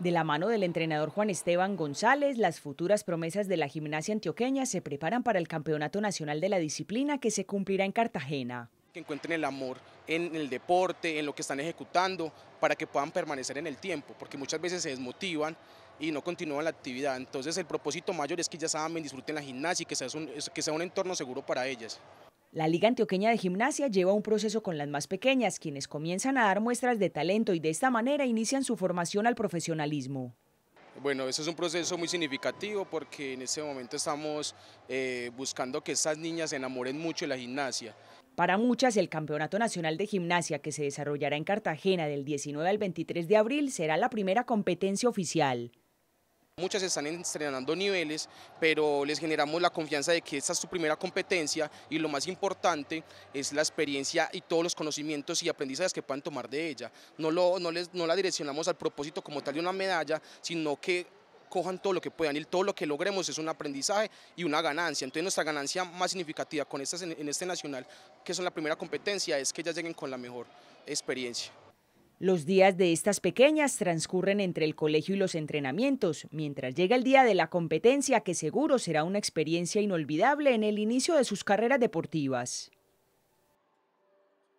De la mano del entrenador Juan Esteban González, las futuras promesas de la gimnasia antioqueña se preparan para el Campeonato Nacional de la Disciplina que se cumplirá en Cartagena. Que encuentren el amor en el deporte, en lo que están ejecutando, para que puedan permanecer en el tiempo, porque muchas veces se desmotivan y no continúan la actividad. Entonces el propósito mayor es que ellas saben, disfruten la gimnasia y que sea un entorno seguro para ellas. La Liga Antioqueña de Gimnasia lleva un proceso con las más pequeñas, quienes comienzan a dar muestras de talento y de esta manera inician su formación al profesionalismo. Bueno, eso es un proceso muy significativo porque en este momento estamos eh, buscando que estas niñas se enamoren mucho de la gimnasia. Para muchas, el Campeonato Nacional de Gimnasia que se desarrollará en Cartagena del 19 al 23 de abril será la primera competencia oficial. Muchas están estrenando niveles, pero les generamos la confianza de que esta es su primera competencia y lo más importante es la experiencia y todos los conocimientos y aprendizajes que puedan tomar de ella. No, les, no la direccionamos al propósito como tal de una medalla, sino que cojan todo lo que puedan y todo lo que logremos es un aprendizaje y una ganancia. Entonces nuestra ganancia más significativa con estas en, en este nacional, que son la primera competencia, es que ellas lleguen con la mejor experiencia. Los días de estas pequeñas transcurren entre el colegio y los entrenamientos, mientras llega el día de la competencia que seguro será una experiencia inolvidable en el inicio de sus carreras deportivas.